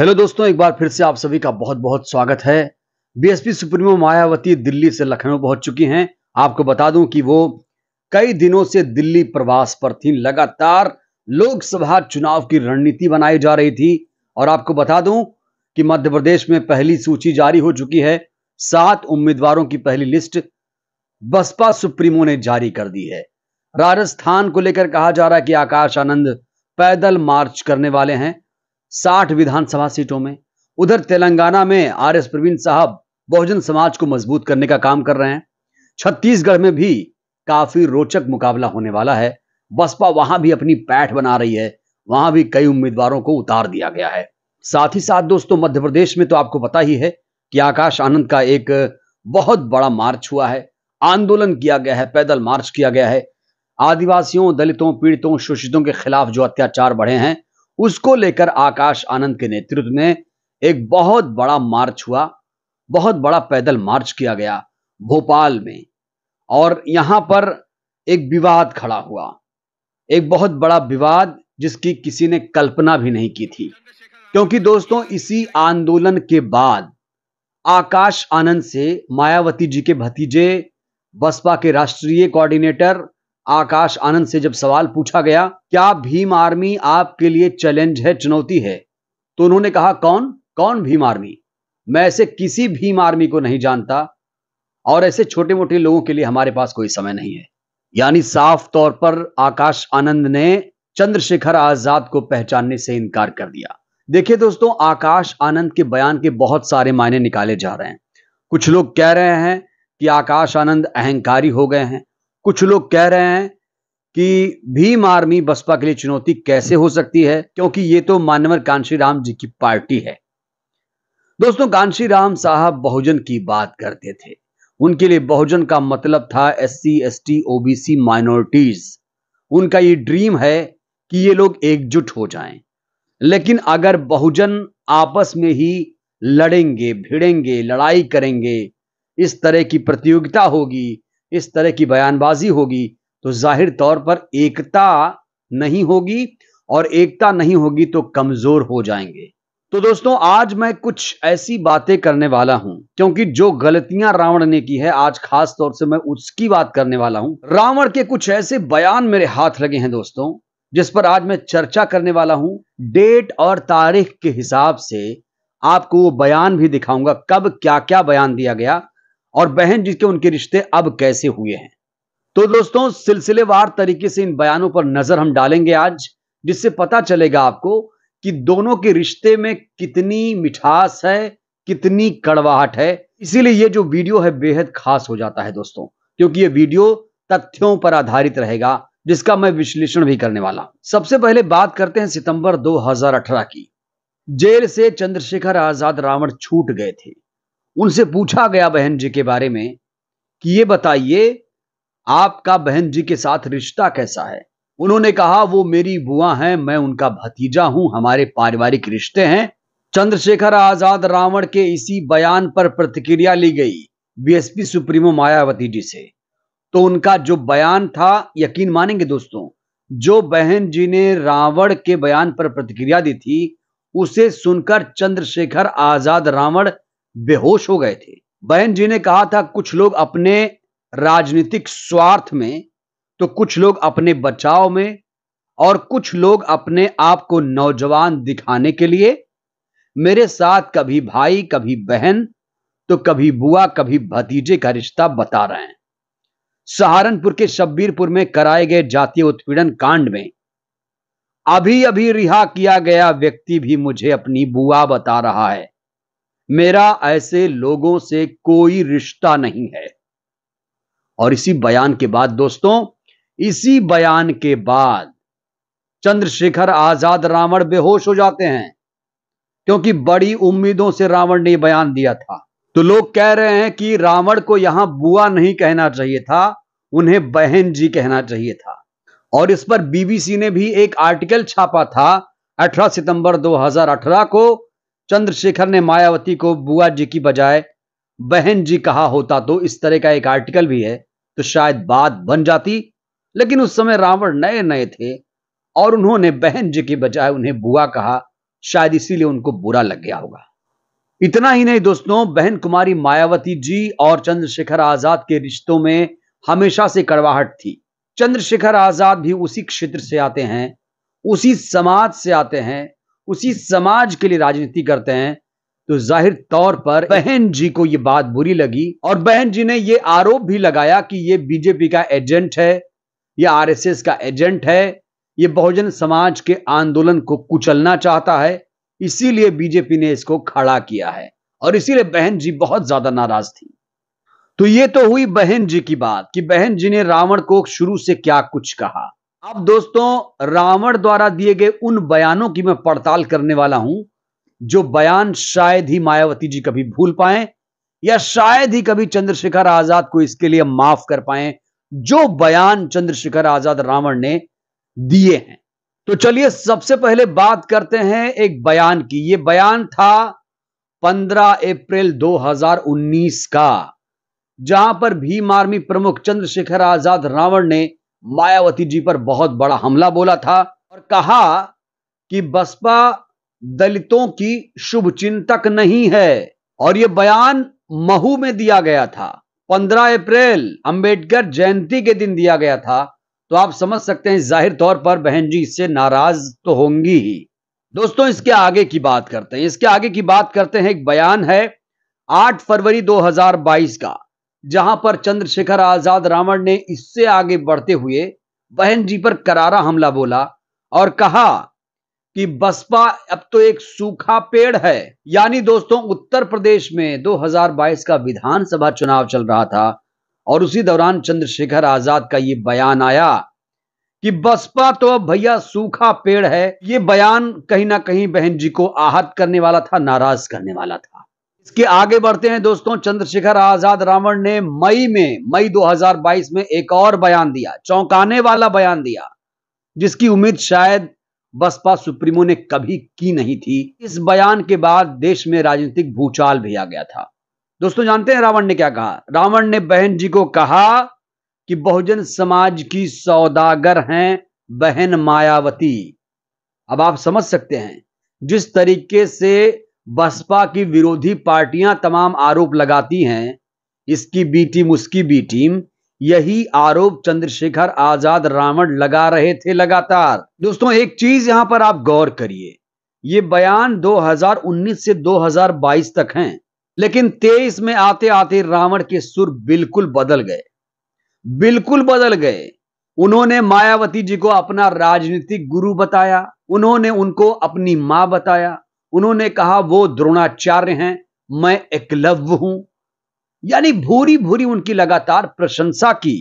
hello दोस्तों एक बार फिर से आप सभी का बहुत बहुत स्वागत है बीएसपी सुप्रीमो मायावती दिल्ली से लखनऊ पहुंच चुकी हैं आपको बता दूं कि वो कई दिनों से दिल्ली प्रवास पर थी लगातार लोकसभा चुनाव की रणनीति बनाई जा रही थी और आपको बता दूं कि मध्य प्रदेश में पहली सूची जारी हो चुकी है सात उम्मीदवारों की पहली लिस्ट बसपा सुप्रीमो ने जारी कर दी है राजस्थान को लेकर कहा जा रहा है कि आकाश आनंद पैदल मार्च करने वाले हैं साठ विधानसभा सीटों में उधर तेलंगाना में आर एस प्रवीण साहब बहुजन समाज को मजबूत करने का काम कर रहे हैं छत्तीसगढ़ में भी काफी रोचक मुकाबला होने वाला है बसपा वहां भी अपनी पैठ बना रही है वहां भी कई उम्मीदवारों को उतार दिया गया है साथ ही साथ दोस्तों मध्य प्रदेश में तो आपको पता ही है कि आकाश आनंद का एक बहुत बड़ा मार्च हुआ है आंदोलन किया गया है पैदल मार्च किया गया है आदिवासियों दलितों पीड़ितों शोषितों के खिलाफ जो अत्याचार बढ़े हैं उसको लेकर आकाश आनंद के नेतृत्व में एक बहुत बड़ा मार्च हुआ बहुत बड़ा पैदल मार्च किया गया भोपाल में और यहां पर एक विवाद खड़ा हुआ एक बहुत बड़ा विवाद जिसकी किसी ने कल्पना भी नहीं की थी क्योंकि दोस्तों इसी आंदोलन के बाद आकाश आनंद से मायावती जी के भतीजे बसपा के राष्ट्रीय कोऑर्डिनेटर आकाश आनंद से जब सवाल पूछा गया क्या भीम आर्मी आपके लिए चैलेंज है चुनौती है तो उन्होंने कहा कौन कौन भीम आर्मी मैं ऐसे किसी भीम आर्मी को नहीं जानता और ऐसे छोटे मोटे लोगों के लिए हमारे पास कोई समय नहीं है यानी साफ तौर पर आकाश आनंद ने चंद्रशेखर आजाद को पहचानने से इनकार कर दिया देखिए दोस्तों आकाश आनंद के बयान के बहुत सारे मायने निकाले जा रहे हैं कुछ लोग कह रहे हैं कि आकाश आनंद अहंकारी हो गए हैं कुछ लोग कह रहे हैं कि भीम आर्मी बसपा के लिए चुनौती कैसे हो सकती है क्योंकि ये तो मानवर कांशी राम जी की पार्टी है दोस्तों कांशी राम साहब बहुजन की बात करते थे उनके लिए बहुजन का मतलब था S C S T OBC minorities उनका ये ड्रीम है कि ये लोग एकजुट हो जाएं लेकिन अगर बहुजन आपस में ही लड़ेंगे भिड़ेंगे लड़ाई करेंगे इस तरह की प्रतियोगिता होगी इस तरह की बयानबाजी होगी तो जाहिर तौर पर एकता नहीं होगी और एकता नहीं होगी तो कमजोर हो जाएंगे तो दोस्तों आज मैं कुछ ऐसी बातें करने वाला हूं क्योंकि जो गलतियां रावण ने की है आज खास तौर से मैं उसकी बात करने वाला हूं रावण के कुछ ऐसे बयान मेरे हाथ लगे हैं दोस्तों जिस पर आज मैं चर्चा करने वाला हूं डेट और तारीख के हिसाब से आपको वो बयान भी दिखाऊंगा कब क्या क्या बयान दिया गया और बहन जिसके उनके रिश्ते अब कैसे हुए हैं तो दोस्तों सिलसिलेवार तरीके से इन बयानों पर नजर हम डालेंगे आज जिससे पता चलेगा आपको कि दोनों के रिश्ते में कितनी मिठास है कितनी कड़वाहट है इसीलिए ये जो वीडियो है बेहद खास हो जाता है दोस्तों क्योंकि ये वीडियो तथ्यों पर आधारित रहेगा जिसका मैं विश्लेषण भी करने वाला सबसे पहले बात करते हैं सितंबर 2018 की जेल से चंद्रशेखर आजाद रावण छूट गए थे उनसे पूछा गया बहन जी के बारे में कि ये बताइए आपका बहन जी के साथ रिश्ता कैसा है उन्होंने कहा वो मेरी बुआ है मैं उनका भतीजा हूं हमारे पारिवारिक रिश्ते हैं चंद्रशेखर आजाद रावण के इसी बयान पर प्रतिक्रिया ली गई बीएसपी सुप्रीमो मायावती जी से तो उनका जो बयान था यकीन मानेंगे दोस्तों जो बहन जी ने रावण के बयान पर प्रतिक्रिया दी थी उसे सुनकर चंद्रशेखर आजाद रावण बेहोश हो गए थे बहन जी ने कहा था कुछ लोग अपने राजनीतिक स्वार्थ में तो कुछ लोग अपने बचाव में और कुछ लोग अपने आप को नौजवान दिखाने के लिए मेरे साथ कभी भाई कभी बहन तो कभी बुआ कभी भतीजे का रिश्ता बता रहे हैं सहारनपुर के शब्बीरपुर में कराए गए जातीय उत्पीड़न कांड में अभी अभी रिहा किया गया व्यक्ति भी मुझे अपनी बुआ बता रहा है मेरा ऐसे लोगों से कोई रिश्ता नहीं है और इसी बयान के बाद दोस्तों इसी बयान के बाद चंद्रशेखर आजाद रावण बेहोश हो जाते हैं क्योंकि बड़ी उम्मीदों से रावण ने बयान दिया था तो लोग कह रहे हैं कि रावण को यहां बुआ नहीं कहना चाहिए था उन्हें बहन जी कहना चाहिए था और इस पर बीबीसी ने भी एक आर्टिकल छापा था 18 सितंबर 2018 को चंद्रशेखर ने मायावती को बुआ जी की बजाय बहन जी कहा होता तो इस तरह का एक आर्टिकल भी है तो शायद बात बन जाती लेकिन उस समय रावण नए नए थे और उन्होंने बहन जी की बजाय उन्हें बुआ कहा शायद इसीलिए उनको बुरा लग गया होगा इतना ही नहीं दोस्तों बहन कुमारी मायावती जी और चंद्रशेखर आजाद के रिश्तों में हमेशा से कड़वाहट थी चंद्रशेखर आजाद भी उसी क्षेत्र से आते हैं उसी समाज से आते हैं उसी समाज के लिए राजनीति करते हैं तो जाहिर तौर पर बहन जी को यह बात बुरी लगी और बहन जी ने यह आरोप भी लगाया कि यह बीजेपी का एजेंट है यह आरएसएस का एजेंट है यह बहुजन समाज के आंदोलन को कुचलना चाहता है इसीलिए बीजेपी ने इसको खड़ा किया है और इसीलिए बहन जी बहुत ज्यादा नाराज थी तो ये तो हुई बहन जी की बात कि बहन जी ने रावण को शुरू से क्या कुछ कहा अब दोस्तों रावण द्वारा दिए गए उन बयानों की मैं पड़ताल करने वाला हूं जो बयान शायद ही मायावती जी कभी भूल पाए या शायद ही कभी चंद्रशेखर आजाद को इसके लिए माफ कर पाए जो बयान चंद्रशेखर आजाद रावण ने दिए हैं तो चलिए सबसे पहले बात करते हैं एक बयान की यह बयान था 15 अप्रैल 2019 का जहां पर भीम आर्मी प्रमुख चंद्रशेखर आजाद रावण ने मायावती जी पर बहुत बड़ा हमला बोला था और कहा कि बसपा दलितों की शुभ चिंतक नहीं है और यह बयान महू में दिया गया था 15 अप्रैल अंबेडकर जयंती के दिन दिया गया था तो आप समझ सकते हैं जाहिर तौर पर बहन जी इससे नाराज तो होंगी ही दोस्तों इसके आगे की बात करते हैं इसके आगे की बात करते हैं एक बयान है 8 फरवरी 2022 का जहां पर चंद्रशेखर आजाद रावण ने इससे आगे बढ़ते हुए बहन जी पर करारा हमला बोला और कहा कि बसपा अब तो एक सूखा पेड़ है यानी दोस्तों उत्तर प्रदेश में 2022 का विधानसभा चुनाव चल रहा था और उसी दौरान चंद्रशेखर आजाद का ये बयान आया कि बसपा तो अब भैया सूखा पेड़ है ये बयान कहीं ना कहीं बहन जी को आहत करने वाला था नाराज करने वाला था इसके आगे बढ़ते हैं दोस्तों चंद्रशेखर आजाद रावण ने मई में मई 2022 में एक और बयान दिया चौंकाने वाला बयान दिया जिसकी उम्मीद शायद बसपा सुप्रीमो ने कभी की नहीं थी इस बयान के बाद देश में राजनीतिक भूचाल भी आ गया था दोस्तों जानते हैं रावण ने क्या कहा रावण ने बहन जी को कहा कि बहुजन समाज की सौदागर हैं बहन मायावती अब आप समझ सकते हैं जिस तरीके से बसपा की विरोधी पार्टियां तमाम आरोप लगाती हैं इसकी बी टीम उसकी बी टीम यही आरोप चंद्रशेखर आजाद रावण लगा रहे थे लगातार दोस्तों एक चीज यहां पर आप गौर करिए ये बयान 2019 से 2022 तक हैं लेकिन तेईस में आते आते रावण के सुर बिल्कुल बदल गए बिल्कुल बदल गए उन्होंने मायावती जी को अपना राजनीतिक गुरु बताया उन्होंने उनको अपनी मां बताया उन्होंने कहा वो द्रोणाचार्य हैं मैं एकलव्य हूं यानी भूरी भूरी उनकी लगातार प्रशंसा की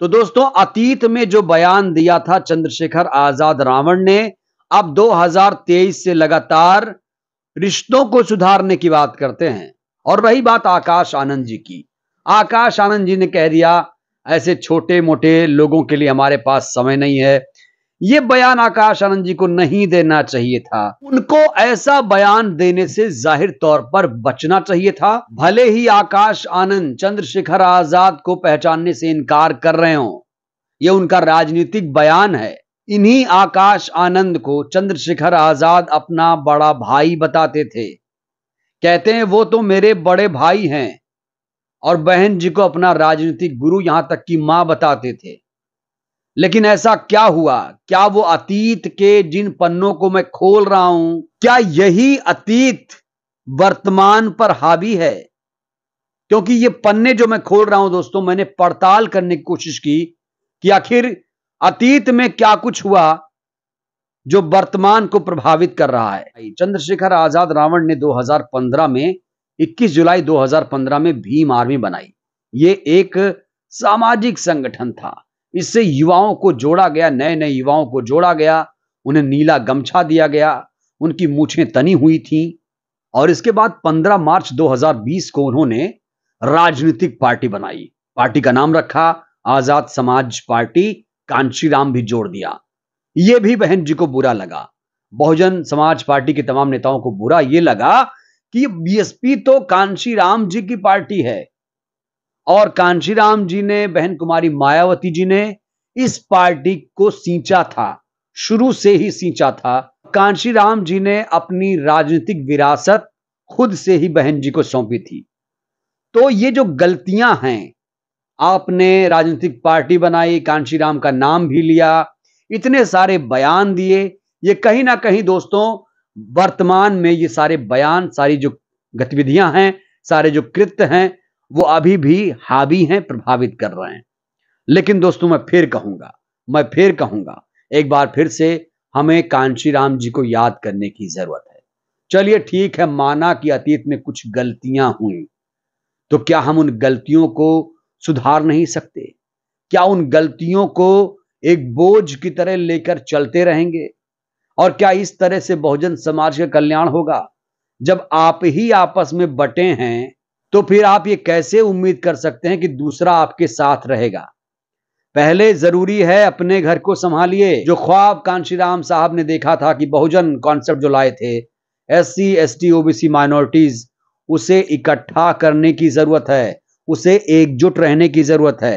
तो दोस्तों अतीत में जो बयान दिया था चंद्रशेखर आजाद रावण ने अब 2023 से लगातार रिश्तों को सुधारने की बात करते हैं और रही बात आकाश आनंद जी की आकाश आनंद जी ने कह दिया ऐसे छोटे मोटे लोगों के लिए हमारे पास समय नहीं है ये बयान आकाश आनंद जी को नहीं देना चाहिए था उनको ऐसा बयान देने से जाहिर तौर पर बचना चाहिए था भले ही आकाश आनंद चंद्रशेखर आजाद को पहचानने से इनकार कर रहे हो यह उनका राजनीतिक बयान है इन्हीं आकाश आनंद को चंद्रशेखर आजाद अपना बड़ा भाई बताते थे कहते हैं वो तो मेरे बड़े भाई हैं और बहन जी को अपना राजनीतिक गुरु यहां तक की मां बताते थे लेकिन ऐसा क्या हुआ क्या वो अतीत के जिन पन्नों को मैं खोल रहा हूं क्या यही अतीत वर्तमान पर हावी है क्योंकि ये पन्ने जो मैं खोल रहा हूं दोस्तों मैंने पड़ताल करने की कोशिश की कि आखिर अतीत में क्या कुछ हुआ जो वर्तमान को प्रभावित कर रहा है चंद्रशेखर आजाद रावण ने 2015 में 21 जुलाई 2015 में भीम आर्मी बनाई ये एक सामाजिक संगठन था इससे युवाओं को जोड़ा गया नए नए युवाओं को जोड़ा गया उन्हें नीला गमछा दिया गया उनकी मूछें तनी हुई थी और इसके बाद 15 मार्च 2020 को उन्होंने राजनीतिक पार्टी बनाई पार्टी का नाम रखा आजाद समाज पार्टी कांशीराम भी जोड़ दिया यह भी बहन जी को बुरा लगा बहुजन समाज पार्टी के तमाम नेताओं को बुरा यह लगा कि बीएसपी तो कांशीराम जी की पार्टी है और कांशीराम जी ने बहन कुमारी मायावती जी ने इस पार्टी को सींचा था शुरू से ही सींचा था कांशीराम जी ने अपनी राजनीतिक विरासत खुद से ही बहन जी को सौंपी थी तो ये जो गलतियां हैं आपने राजनीतिक पार्टी बनाई कांशीराम का नाम भी लिया इतने सारे बयान दिए ये कहीं ना कहीं दोस्तों वर्तमान में ये सारे बयान सारी जो गतिविधियां हैं सारे जो कृत्य हैं वो अभी भी हावी हैं प्रभावित कर रहे हैं लेकिन दोस्तों मैं फिर कहूंगा मैं फिर कहूंगा एक बार फिर से हमें राम जी को याद करने की जरूरत है चलिए ठीक है माना कि अतीत में कुछ गलतियां हुई तो क्या हम उन गलतियों को सुधार नहीं सकते क्या उन गलतियों को एक बोझ की तरह लेकर चलते रहेंगे और क्या इस तरह से बहुजन समाज का कल्याण होगा जब आप ही आपस में बटे हैं तो फिर आप ये कैसे उम्मीद कर सकते हैं कि दूसरा आपके साथ रहेगा पहले जरूरी है अपने घर को संभालिए जो ख्वाब कांशी साहब ने देखा था कि बहुजन कॉन्सेप्ट जो लाए थे S C S T OBC minorities उसे इकट्ठा करने की जरूरत है उसे एकजुट रहने की जरूरत है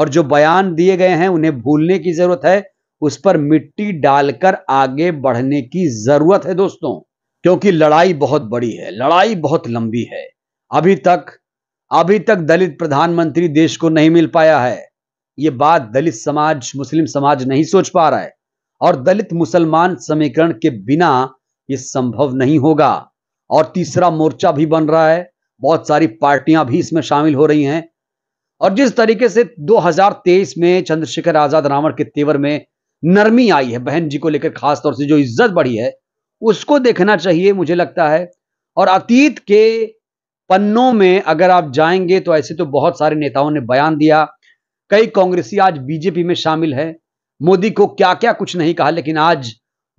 और जो बयान दिए गए हैं उन्हें भूलने की जरूरत है उस पर मिट्टी डालकर आगे बढ़ने की जरूरत है दोस्तों क्योंकि लड़ाई बहुत बड़ी है लड़ाई बहुत लंबी है अभी तक अभी तक दलित प्रधानमंत्री देश को नहीं मिल पाया है ये बात दलित समाज मुस्लिम समाज नहीं सोच पा रहा है और दलित मुसलमान समीकरण के बिना ये संभव नहीं होगा और तीसरा मोर्चा भी बन रहा है बहुत सारी पार्टियां भी इसमें शामिल हो रही हैं और जिस तरीके से 2023 में चंद्रशेखर आजाद रावण के तेवर में नरमी आई है बहन जी को लेकर खासतौर से जो इज्जत बढ़ी है उसको देखना चाहिए मुझे लगता है और अतीत के पन्नों में अगर आप जाएंगे तो ऐसे तो बहुत सारे नेताओं ने बयान दिया कई कांग्रेसी आज बीजेपी में शामिल है मोदी को क्या क्या कुछ नहीं कहा लेकिन आज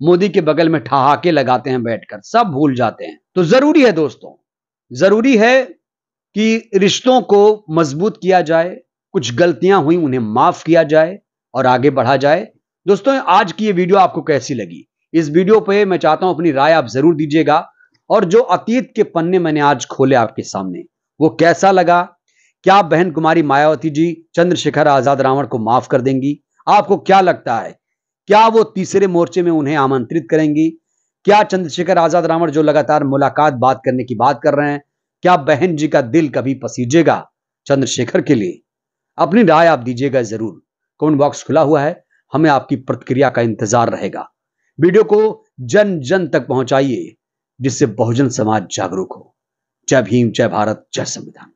मोदी के बगल में ठहाके लगाते हैं बैठकर सब भूल जाते हैं तो जरूरी है दोस्तों जरूरी है कि रिश्तों को मजबूत किया जाए कुछ गलतियां हुई उन्हें माफ किया जाए और आगे बढ़ा जाए दोस्तों आज की ये वीडियो आपको कैसी लगी इस वीडियो पे मैं चाहता हूं अपनी राय आप जरूर दीजिएगा और जो अतीत के पन्ने मैंने आज खोले आपके सामने वो कैसा लगा क्या बहन कुमारी मायावती जी चंद्रशेखर आजाद रावण को माफ कर देंगी आपको क्या लगता है क्या वो तीसरे मोर्चे में उन्हें आमंत्रित करेंगी क्या चंद्रशेखर आजाद रावण जो लगातार मुलाकात बात करने की बात कर रहे हैं क्या बहन जी का दिल कभी पसीजेगा चंद्रशेखर के लिए अपनी राय आप दीजिएगा जरूर कमेंट बॉक्स खुला हुआ है हमें आपकी प्रतिक्रिया का इंतजार रहेगा वीडियो को जन जन तक पहुंचाइए जिससे बहुजन समाज जागरूक हो जय भीम जय भारत जय संविधान